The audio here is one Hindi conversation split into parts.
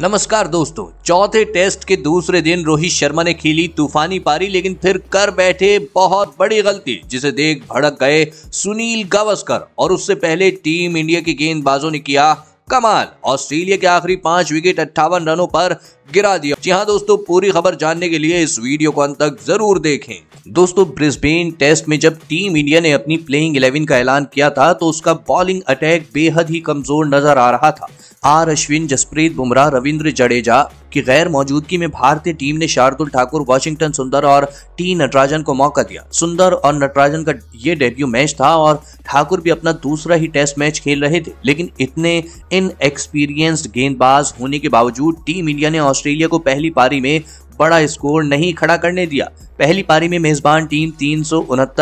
नमस्कार दोस्तों चौथे टेस्ट के दूसरे दिन रोहित शर्मा ने खेली तूफानी पारी लेकिन फिर कर बैठे बहुत बड़ी गलती जिसे देख भड़क गए सुनील गावस्कर और उससे पहले टीम इंडिया के गेंदबाजों ने किया कमाल ऑस्ट्रेलिया के आखिरी पांच विकेट अट्ठावन रनों पर गिरा दिया जी हाँ दोस्तों पूरी खबर जानने के लिए इस वीडियो को अंत तक जरूर देखें दोस्तों ब्रिस्बेन टेस्ट में जब टीम इंडिया ने अपनी प्लेइंग 11 का ऐलान किया था तो उसका बॉलिंग अटैक बेहद ही कमजोर नजर आ रहा था आर अश्विन जसप्रीत बुमराह रविंद्र जडेजा की गैर मौजूदगी में भारतीय टीम ने शार्दुल ठाकुर वाशिंगटन सुंदर और टी नटराजन को मौका दिया सुंदर और नटराजन का ये डेब्यू मैच था और ठाकुर भी अपना दूसरा ही टेस्ट मैच खेल रहे थे लेकिन इतने इनएक्सपीरियंस्ड गेंदबाज होने के बावजूद टीम इंडिया ने ऑस्ट्रेलिया को पहली पारी में बड़ा स्कोर नहीं खड़ा करने दिया पहली पारी में मेजबान टीम तीन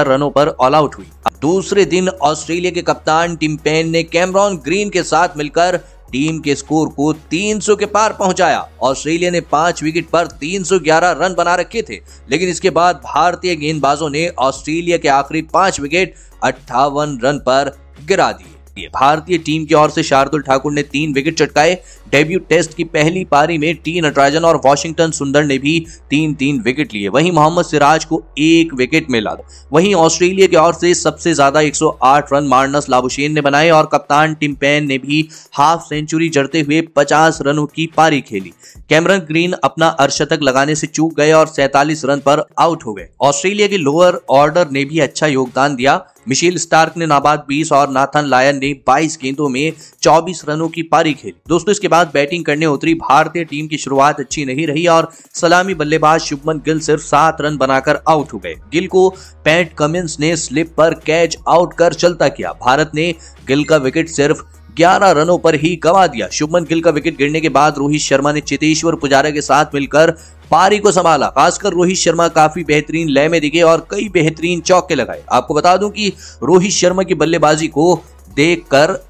रनों पर ऑल आउट हुई दूसरे दिन ऑस्ट्रेलिया के कप्तान टिम पेन ने कैमरॉन ग्रीन के साथ मिलकर टीम के स्कोर को 300 के पार पहुंचाया ऑस्ट्रेलिया ने पांच विकेट पर 311 रन बना रखे थे लेकिन इसके बाद भारतीय गेंदबाजों ने ऑस्ट्रेलिया के आखिरी पांच विकेट अट्ठावन रन पर गिरा दिए सकती है भारतीय टीम की ओर से शार्दुल ठाकुर ने तीन विकेट चटकाए डेब्यू टेस्ट की पहली पारी में टी नटराजन और वॉशिंगटन सुंदर ने भी तीन तीन विकेट लिए वहीं मोहम्मद सिराज को एक विकेट मिला वहीं ऑस्ट्रेलिया की ओर से सबसे ज्यादा 108 रन मार्नस लाबुशेन ने बनाए और कप्तान टिम पैन ने भी हाफ सेंचुरी जड़ते हुए 50 रनों की पारी खेली कैमरन ग्रीन अपना अर्शतक लगाने से चूक गए और सैतालीस रन पर आउट हो गए ऑस्ट्रेलिया के लोअर ऑर्डर ने भी अच्छा योगदान दिया मिशेल स्टार्क ने नाबाद 20 और नाथन लायन ने 22 गेंदों में 24 रनों की पारी खेली दोस्तों इसके बाद बैटिंग करने उतरी भारतीय टीम की शुरुआत अच्छी नहीं रही और सलामी बल्लेबाज शुभमन गिल सिर्फ सात रन बनाकर आउट हो गए गिल को पैट कमिंस ने स्लिप पर कैच आउट कर चलता किया भारत ने गिल का विकेट सिर्फ ग्यारह रनों पर ही गवा दिया शुभमन गिल का विकेट गिरने के बाद रोहित शर्मा ने चेतेश्वर पुजारा के साथ मिलकर पारी को संभाला खासकर रोहित शर्मा काफी बेहतरीन लय में दिखे और कई बेहतरीन चौके लगाए आपको बता दूं कि रोहित शर्मा की बल्लेबाजी को देखकर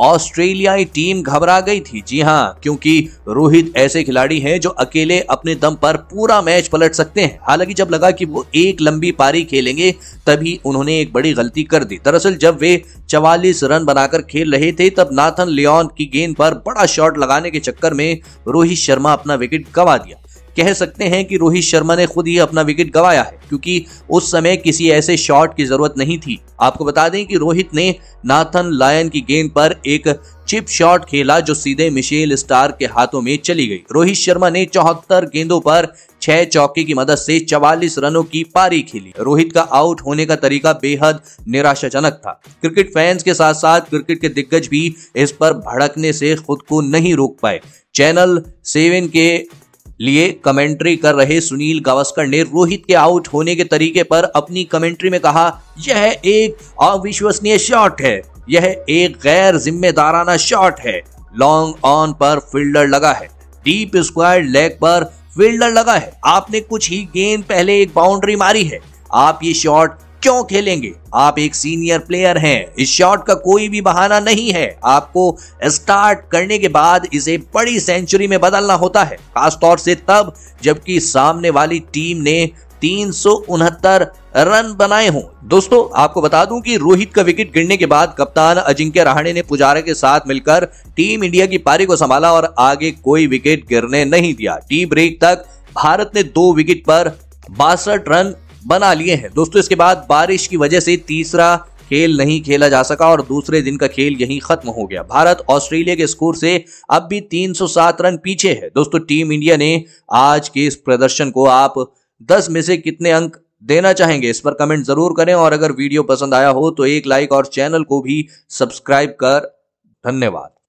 ऑस्ट्रेलियाई टीम घबरा गई थी जी हाँ क्योंकि रोहित ऐसे खिलाड़ी हैं जो अकेले अपने दम पर पूरा मैच पलट सकते हैं हालांकि जब लगा कि वो एक लंबी पारी खेलेंगे तभी उन्होंने एक बड़ी गलती कर दी दरअसल जब वे चवालीस रन बनाकर खेल रहे थे तब नाथन लियोन की गेंद पर बड़ा शॉट लगाने के चक्कर में रोहित शर्मा अपना विकेट गंवा दिया कह सकते हैं कि रोहित शर्मा ने खुद ही अपना विकेट गवाया है क्योंकि उस समय किसी ऐसे शॉट की जरूरत नहीं थी आपको बता दें कि रोहित ने नाथन लायन की गेंद पर एक चिप शॉट खेला जो सीधे मिशेल स्टार के हाथों में चली गई रोहित शर्मा ने चौहत्तर गेंदों पर छह चौके की मदद से 44 रनों की पारी खेली रोहित का आउट होने का तरीका बेहद निराशाजनक था क्रिकेट फैंस के साथ साथ क्रिकेट के दिग्गज भी इस पर भड़कने से खुद को नहीं रोक पाए चैनल सेवन के लिए कमेंट्री कर रहे सुनील गावस्कर ने रोहित के आउट होने के तरीके पर अपनी कमेंट्री में कहा यह एक अविश्वसनीय शॉट है यह एक गैर जिम्मेदाराना शॉट है लॉन्ग ऑन पर फील्डर लगा है डीप स्क्वायर लेग पर फील्डर लगा है आपने कुछ ही गेंद पहले एक बाउंड्री मारी है आप ये शॉट क्यों खेलेंगे आप एक सीनियर प्लेयर हैं इस शॉट का कोई भी बहाना नहीं है आपको स्टार्ट करने के बाद इसे बड़ी सेंचुरी में बदलना होता है खासतौर से तब जबकि सामने वाली टीम ने तीन रन बनाए हों दोस्तों आपको बता दूं कि रोहित का विकेट गिरने के बाद कप्तान अजिंक्य रहाणे ने पुजारा के साथ मिलकर टीम इंडिया की पारी को संभाला और आगे कोई विकेट गिरने नहीं दिया टी ब्रेक तक भारत ने दो विकेट पर बासठ रन बना लिए हैं दोस्तों इसके बाद बारिश की वजह से तीसरा खेल नहीं खेला जा सका और दूसरे दिन का खेल यहीं खत्म हो गया भारत ऑस्ट्रेलिया के स्कोर से अब भी 307 रन पीछे है दोस्तों टीम इंडिया ने आज के इस प्रदर्शन को आप 10 में से कितने अंक देना चाहेंगे इस पर कमेंट जरूर करें और अगर वीडियो पसंद आया हो तो एक लाइक और चैनल को भी सब्सक्राइब कर धन्यवाद